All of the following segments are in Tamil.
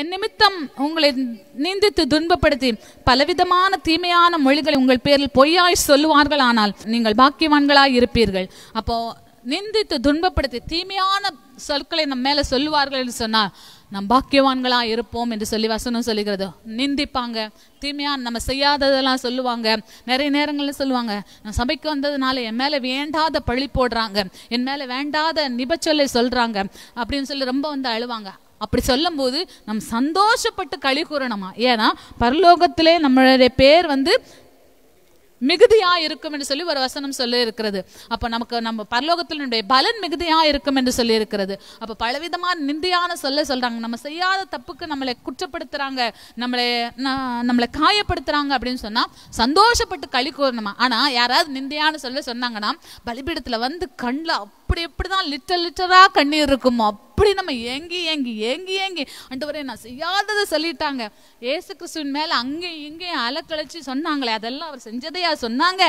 என் நிமித்தம் உங்களை நிந்தித்து துன்பப்படுத்தி பலவிதமான தீமையான மொழிகளை உங்கள் பேரில் பொய்யாய் சொல்லுவார்கள் ஆனால் நீங்கள் பாக்கியவான்களாய் இருப்பீர்கள் அப்போ நிந்தித்து துன்பப்படுத்தி தீமையான சொற்களை நம்ம மேலே சொல்லுவார்கள் என்று சொன்னால் நம் பாக்கியவான்களாக இருப்போம் என்று சொல்லி வசனம் சொல்லுகிறது நிந்திப்பாங்க தீமையான நம்ம செய்யாததெல்லாம் சொல்லுவாங்க நிறைய நேரங்களில் சொல்லுவாங்க நான் சபைக்கு வந்ததுனால என் மேலே வேண்டாத பழி போடுறாங்க என் மேலே வேண்டாத நிபச்சொல்லை சொல்கிறாங்க அப்படின்னு சொல்லி ரொம்ப வந்து அழுவாங்க அப்படி சொல்லும்போது நம் சந்தோஷப்பட்டு களி கூறணுமா ஏன்னா பரலோகத்திலே நம்மளுடைய பேர் வந்து மிகுதியா இருக்கும் என்று சொல்லி ஒரு வசனம் சொல்லி இருக்கிறது அப்ப நமக்கு நம்ம பரலோகத்தில் பலன் மிகுதியா இருக்கும் என்று சொல்லி இருக்கிறது அப்ப பலவிதமான நிந்தையான சொல்ல சொல்றாங்க நம்ம செய்யாத தப்புக்கு நம்மளை குற்றப்படுத்துறாங்க நம்மளை நம்மளை காயப்படுத்துறாங்க அப்படின்னு சொன்னா சந்தோஷப்பட்டு களி கூறணுமா ஆனா யாராவது நிந்தையான சொல்ல சொன்னாங்கன்னா பலிபீடத்துல வந்து கண்ணில் அப்படி இப்படி தான் லிட்டர் லிட்டராக கண்ணீர் இருக்கும் அப்படி நம்ம ஏங்கி ஏங்கி ஏங்கி ஏங்கி அண்டவரே நான் செய்யாததை சொல்லிட்டாங்க ஏசு கிறிஸ்துவின் மேலே அங்கேயும் இங்கேயும் அலக்கழிச்சு சொன்னாங்களே அதெல்லாம் அவர் செஞ்சதையா சொன்னாங்க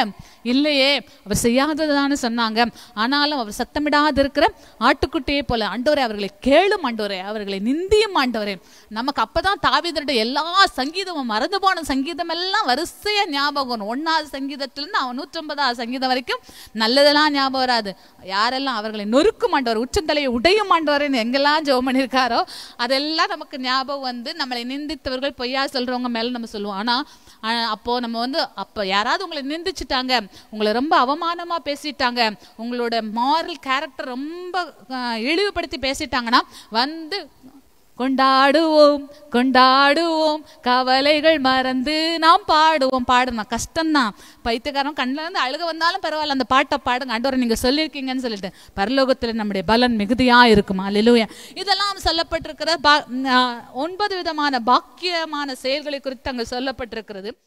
இல்லையே அவர் செய்யாததானு சொன்னாங்க ஆனாலும் அவர் சத்தமிடாது இருக்கிற ஆட்டுக்குட்டியே போல ஆண்டவரே அவர்களை கேளும் ஆண்டவரே அவர்களை நிந்தியும் ஆண்டவரே நமக்கு அப்பதான் தாவிதருடைய எல்லா சங்கீதமும் மறந்து போன சங்கீதம் எல்லாம் வரிசையா ஞாபகம் ஒன்னாவது சங்கீதத்திலிருந்து அவன் நூற்றொன்பதாவது சங்கீதம் வரைக்கும் நல்லதெல்லாம் ஞாபகம் வராது யாரெல்லாம் எங்கெல்லாம் அவர்களை நொறுக்கும் ஆண்டவர் உச்சந்தலையை உடையும் ஆண்டவர்னு எங்கெல்லாம் ஜோ பண்ணியிருக்காரோ அதெல்லாம் நமக்கு ஞாபகம் வந்து நம்மளை நிந்தித்தவர்கள் பொய்யா சொல்றவங்க மேலே நம்ம சொல்லுவோம் ஆனால் அப்போ நம்ம வந்து அப்போ யாராவது உங்களை நிந்திச்சிட்டாங்க உங்களை ரொம்ப அவமானமாக பேசிட்டாங்க உங்களோட மாரல் கேரக்டர் ரொம்ப இழிவுபடுத்தி பேசிட்டாங்கன்னா வந்து கொண்டாடுவோம் கொண்டாடுவோம் கவலைகள் மறந்து நாம் பாடுவோம் கஷ்டம் கஷ்டம்தான் பைத்தியக்காரன் கண்ணில் இருந்து அழுக வந்தாலும் பரவாயில்ல அந்த பாட்டை பாடுங்க ஆண்டவர் நீங்கள் சொல்லியிருக்கீங்கன்னு சொல்லிட்டு பரலோகத்தில் நம்முடைய பலன் மிகுதியாக இருக்குமா லிலுவையா இதெல்லாம் சொல்லப்பட்டிருக்கிற பா ஒன்பது விதமான பாக்கியமான செயல்களை குறித்து அங்கே சொல்லப்பட்டிருக்கிறது